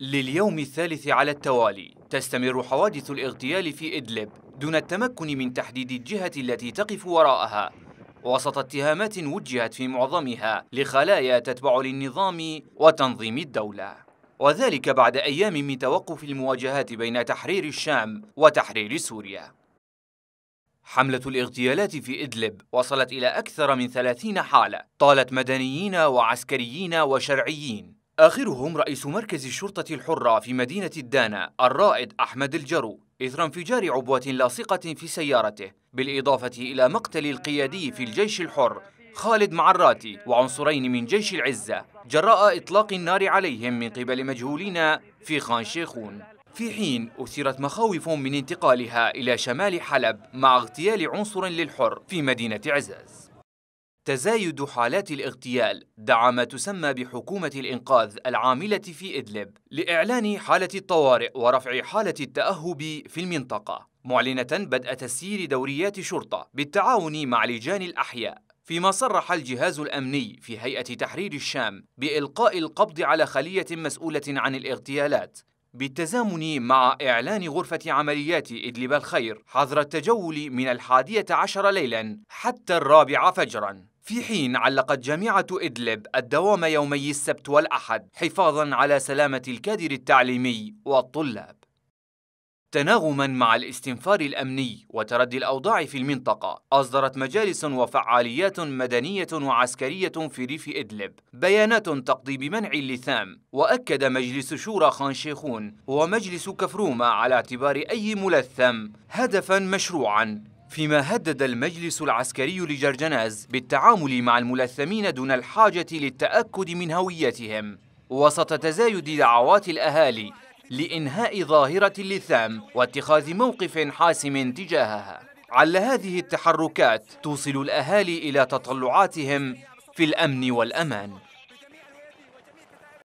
لليوم الثالث على التوالي تستمر حوادث الاغتيال في إدلب دون التمكن من تحديد الجهة التي تقف وراءها وسط اتهامات وجهت في معظمها لخلايا تتبع للنظام وتنظيم الدولة وذلك بعد أيام من توقف المواجهات بين تحرير الشام وتحرير سوريا حملة الاغتيالات في إدلب وصلت إلى أكثر من ثلاثين حالة طالت مدنيين وعسكريين وشرعيين آخرهم رئيس مركز الشرطة الحرة في مدينة الدانة الرائد أحمد الجرو إثر انفجار عبوة لاصقة في سيارته بالإضافة إلى مقتل القيادي في الجيش الحر خالد معراتي وعنصرين من جيش العزة جراء إطلاق النار عليهم من قبل مجهولين في خان شيخون في حين أثيرت مخاوف من انتقالها إلى شمال حلب مع اغتيال عنصر للحر في مدينة عزاز تزايد حالات الاغتيال دعا ما تسمى بحكومة الإنقاذ العاملة في إدلب لإعلان حالة الطوارئ ورفع حالة التأهب في المنطقة معلنة بدء تسيير دوريات شرطة بالتعاون مع لجان الأحياء فيما صرح الجهاز الأمني في هيئة تحرير الشام بإلقاء القبض على خلية مسؤولة عن الاغتيالات بالتزامن مع إعلان غرفة عمليات إدلب الخير حظر التجول من الحادية عشر ليلا حتى الرابعة فجراً في حين علقت جامعة إدلب الدوام يومي السبت والأحد حفاظاً على سلامة الكادر التعليمي والطلاب تناغما مع الاستنفار الامني وتردي الاوضاع في المنطقه اصدرت مجالس وفعاليات مدنيه وعسكريه في ريف ادلب بيانات تقضي بمنع اللثام واكد مجلس شورى خان شيخون ومجلس كفرومه على اعتبار اي ملثم هدفا مشروعا فيما هدد المجلس العسكري لجرجناز بالتعامل مع الملثمين دون الحاجه للتاكد من هويتهم وسط تزايد دعوات الاهالي لإنهاء ظاهرة اللثام واتخاذ موقف حاسم تجاهها على هذه التحركات توصل الأهالي إلى تطلعاتهم في الأمن والأمان